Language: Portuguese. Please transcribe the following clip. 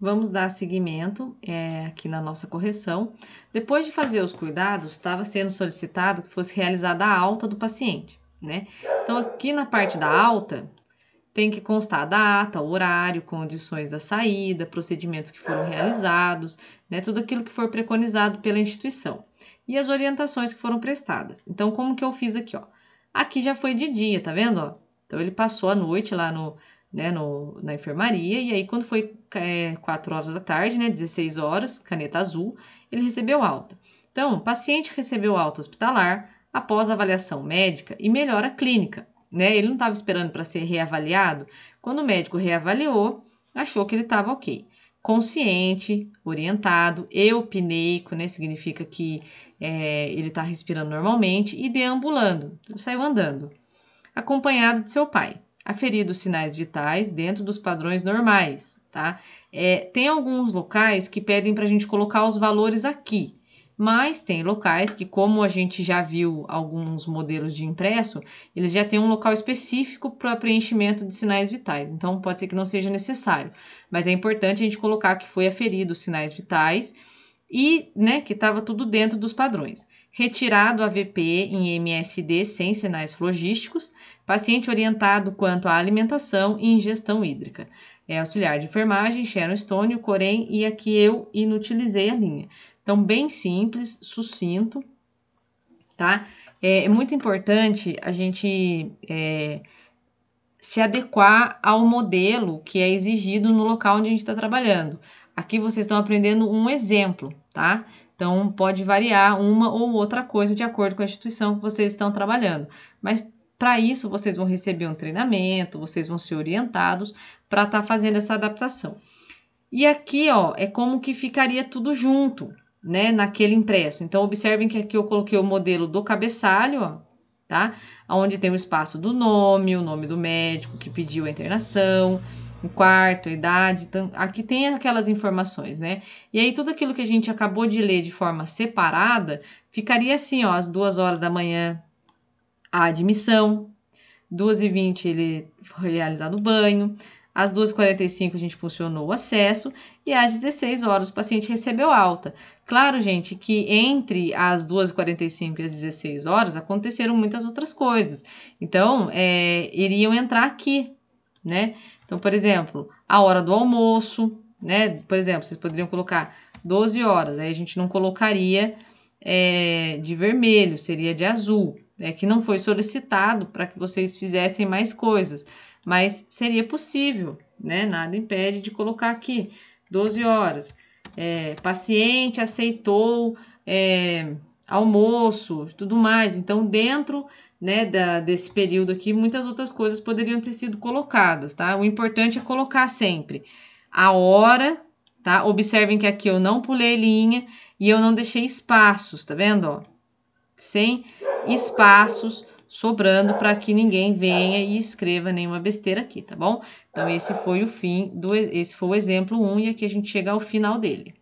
Vamos dar seguimento é, aqui na nossa correção. Depois de fazer os cuidados, estava sendo solicitado que fosse realizada a alta do paciente, né? Então, aqui na parte da alta, tem que constar a data, o horário, condições da saída, procedimentos que foram realizados, né? Tudo aquilo que for preconizado pela instituição e as orientações que foram prestadas. Então, como que eu fiz aqui, ó? Aqui já foi de dia, tá vendo, ó? Então, ele passou a noite lá no, né, no, na enfermaria. E aí, quando foi é, 4 horas da tarde, né, 16 horas, caneta azul, ele recebeu alta. Então, o paciente recebeu alta hospitalar após avaliação médica e melhora clínica. Né? Ele não estava esperando para ser reavaliado. Quando o médico reavaliou, achou que ele estava ok. Consciente, orientado, eupneico, né? Significa que é, ele está respirando normalmente e deambulando, saiu andando, acompanhado de seu pai aferido sinais vitais dentro dos padrões normais, tá? É, tem alguns locais que pedem para a gente colocar os valores aqui, mas tem locais que, como a gente já viu alguns modelos de impresso, eles já têm um local específico para preenchimento de sinais vitais, então pode ser que não seja necessário, mas é importante a gente colocar que foi aferido os sinais vitais e né, que estava tudo dentro dos padrões. Retirado a VP em MSD sem sinais logísticos paciente orientado quanto à alimentação e ingestão hídrica. É auxiliar de enfermagem, Sharon Stone, o Corém, e aqui eu inutilizei a linha. Então, bem simples, sucinto, tá? É, é muito importante a gente é, se adequar ao modelo que é exigido no local onde a gente está trabalhando. Aqui vocês estão aprendendo um exemplo, tá? Então, pode variar uma ou outra coisa de acordo com a instituição que vocês estão trabalhando. Mas, para isso, vocês vão receber um treinamento, vocês vão ser orientados para estar tá fazendo essa adaptação. E aqui, ó, é como que ficaria tudo junto, né, naquele impresso. Então, observem que aqui eu coloquei o modelo do cabeçalho, ó, tá? Onde tem o espaço do nome, o nome do médico que pediu a internação, o quarto, a idade. Então, aqui tem aquelas informações, né? E aí tudo aquilo que a gente acabou de ler de forma separada ficaria assim, ó, às duas horas da manhã a admissão, 2h20 ele foi realizado o banho, às 2h45 a gente funcionou o acesso e às 16 horas o paciente recebeu alta. Claro, gente, que entre as 2h45 e as 16 horas aconteceram muitas outras coisas. Então, é, iriam entrar aqui né? Então, por exemplo, a hora do almoço, né? Por exemplo, vocês poderiam colocar 12 horas, aí a gente não colocaria é, de vermelho, seria de azul, né? Que não foi solicitado para que vocês fizessem mais coisas, mas seria possível, né? Nada impede de colocar aqui 12 horas. É, paciente aceitou. É, almoço, tudo mais. Então, dentro né, da, desse período aqui, muitas outras coisas poderiam ter sido colocadas, tá? O importante é colocar sempre a hora, tá? Observem que aqui eu não pulei linha e eu não deixei espaços, tá vendo? Ó, sem espaços sobrando para que ninguém venha e escreva nenhuma besteira aqui, tá bom? Então, esse foi o fim, do, esse foi o exemplo 1 um, e aqui a gente chega ao final dele.